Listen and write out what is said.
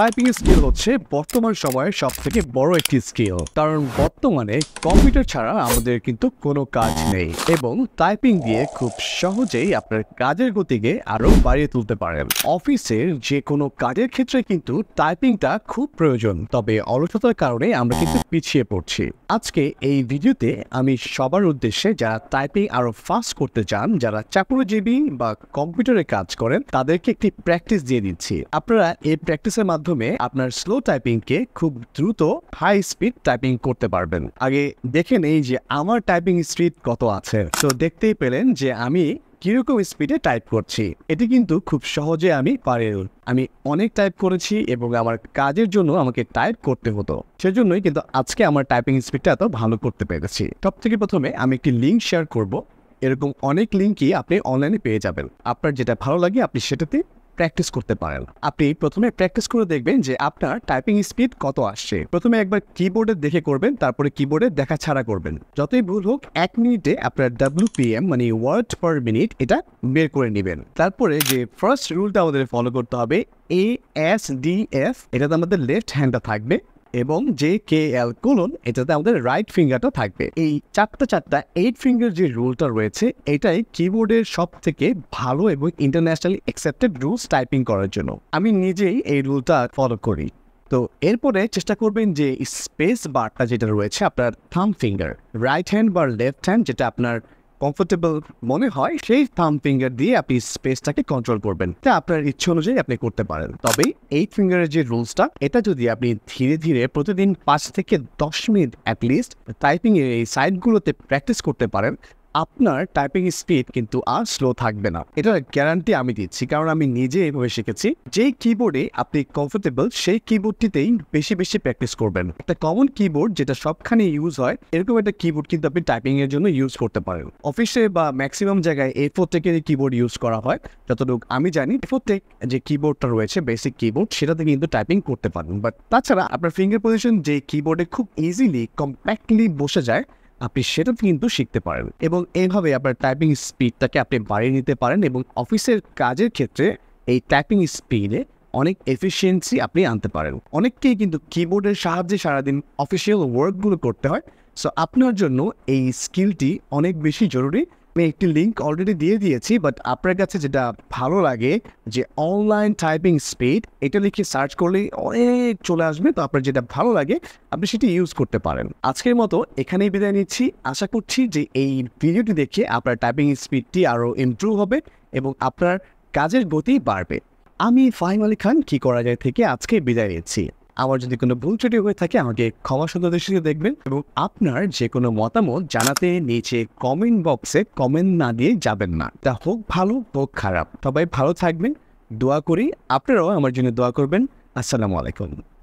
typing skill হচ্ছে বর্তমান সময়ের সব থেকে বড় একটি স্কিল কারণ বর্তমানে কম্পিউটার ছাড়া আমাদের কিন্তু কোনো কাজ নেই এবং টাইপিং দিয়ে খুব সহজেই আপনার কাজের গতিকে আরো বাড়িয়ে তুলতে পারেন অফিসের যে কোনো কাজের ক্ষেত্রে কিন্তু টাইপিংটা খুব প্রয়োজন তবে অলসতার কারণে আমরা কিন্তু পিছিয়ে পড়ছি আজকে এই ভিডিওতে আমি সবার উদ্দেশ্যে যারা টাইপিং আরো ফাস্ট করতে চান যারা চাকুরিজীবী বা কম্পিউটারে কাজ করেন তাদেরকে একটি প্র্যাকটিস দিয়ে দিচ্ছি আপনারা এই প্র্যাকটিসের মাধ্যমে মাধ্যমে আপনার স্লো টাইপিংকে খুব দ্রুত হাই স্পিড টাইপিং করতে পারবেন আগে দেখে নেই যে আমার টাইপিং স্পিড কত আছে তো দেখতেই পেলেন যে আমি কিরকম স্পিডে টাইপ করছি এটি কিন্তু খুব সহজে আমি পারে আমি অনেক টাইপ করেছি এবং আমার কাজের জন্য আমাকে টাইপ করতে হতো সেজন্যই কিন্তু আজকে আমার টাইপিং স্পিডটা এত ভালো করতে পেরেছি সব থেকে প্রথমে আমি একটি লিঙ্ক শেয়ার করব এরকম অনেক লিঙ্কই আপনি অনলাইনে পেয়ে যাবেন আপনার যেটা ভালো লাগে আপনি সেটাতে প্র্যাকটিস করতে পারেন আপনি প্রথমে প্র্যাকটিস করে দেখবেন যে আপনার টাইপিং স্পিড কত আসছে প্রথমে একবার কিবোর্ডে দেখে করবেন তারপরে কিবোর্ডে দেখা ছাড়া করবেন যতই ভুল হোক এক মিনিটে আপনার ডাব্লিউপিএম মানে ওয়ার্ড পার মিনিট এটা বের করে নেবেন তারপরে যে ফার্স্ট রুলটা আমাদের ফলো করতে হবে এ এস ডি এফ এটাতে আমাদের লেফট হ্যান্ডটা থাকবে এবং জে কে এল কোলন এটাতে আমাদের রাইট ফিঙ্গারটা থাকবে এই চারটা চারটা এইট ফিঙ্গার যে রুলটা রয়েছে এটাই কিবোর্ডের সব থেকে ভালো এবং ইন্টারন্যাশনালি অ্যাকসেপ্টেড রুলস টাইপিং করার জন্য আমি নিজেই এই রুলটা ফলো করি তো এরপরে চেষ্টা করবেন যে স্পেস বারটা যেটা রয়েছে আপনার থাম ফিঙ্গার রাইট হ্যান্ড বা লেফট হ্যান্ড যেটা আপনার কমফোর্টেবল মনে হয় সেই থাম ফিঙ্গার দিয়ে আপনি স্পেসটাকে কন্ট্রোল করবেন তা আপনার ইচ্ছে অনুযায়ী আপনি করতে পারেন তবে এই ফিঙ্গারের যে রুলসটা এটা যদি আপনি ধীরে ধীরে প্রতিদিন পাঁচ থেকে দশ মিনিট অ্যাটলিস্ট টাইপিংয়ের এই সাইডগুলোতে প্র্যাকটিস করতে পারেন আপনার টাইপিং স্পিড কিন্তু আর স্লো থাকবে না এটা গ্যারান্টি আমি দিচ্ছি কারণ আমি নিজে এভাবে শিখেছি যেই কিবোর্ডে আপনি কমফোর্টেবল সেই কিবোর্ডটিতেই বেশি বেশি প্র্যাকটিস করবেন একটা কমন কিবোর্ড যেটা সবখানে ইউজ হয় এরকম একটা কিবোর্ড কিন্তু আপনি টাইপিং এর জন্য ইউজ করতে পারেন অফিসে বা ম্যাক্সিমাম জায়গায় এ ফোর টেকের কিবোর্ড ইউজ করা হয় যতটুকু আমি জানি এ ফোর টেক যে কিবোর্ডটা রয়েছে বেসিক কিবোর্ড সেটাতে কিন্তু টাইপিং করতে পারেন বাট তাছাড়া আপনার ফিঙ্গার পজিশন যে কিবোর্ডে খুব ইজিলি কম্প্যাক্টলি বসে যায় আপনি সেটা কিন্তু শিখতে পারেন এবং এইভাবে আপনার টাইপিং স্পিডটাকে আপনি বাড়িয়ে নিতে পারেন এবং অফিসের কাজের ক্ষেত্রে এই টাইপিং স্পিডে অনেক এফিসিয়েন্সি আপনি আনতে পারেন অনেককেই কিন্তু কিবোর্ডের সাহায্যে সারাদিন অফিসিয়াল ওয়ার্কগুলো করতে হয় সো আপনার জন্য এই স্কিলটি অনেক বেশি জরুরি আমি একটি লিঙ্ক অলরেডি দিয়ে দিয়েছি বাট আপনার কাছে যেটা ভালো লাগে যে অনলাইন টাইপিং স্পিড এটা লিখে সার্চ করলেই অনেক চলে আসবে তো আপনার যেটা ভালো লাগে আপনি সেটি ইউজ করতে পারেন আজকের মতো এখানেই বিদায় নিচ্ছি আশা করছি যে এই ভিডিওটি দেখে আপনার টাইপিং স্পিডটি আরও ইমপ্রুভ হবে এবং আপনার কাজের গতি বাড়বে আমি ফাহিম আলী খান কী করা যায় থেকে আজকে বিদায় নিচ্ছি আমার যদি কোনো ভুল ত্রুটি হয়ে থাকে আমাকে ক্ষমা সুন্দর দৃষ্টিতে দেখবেন এবং আপনার যে কোনো মতামত জানাতে নিচে কমেন্ট বক্সে কমেন্ট না দিয়ে যাবেন না তা হোক ভালো হোক খারাপ সবাই ভালো থাকবেন দোয়া করি আপনারাও আমার জন্য দোয়া করবেন আসসালামু আলাইকুম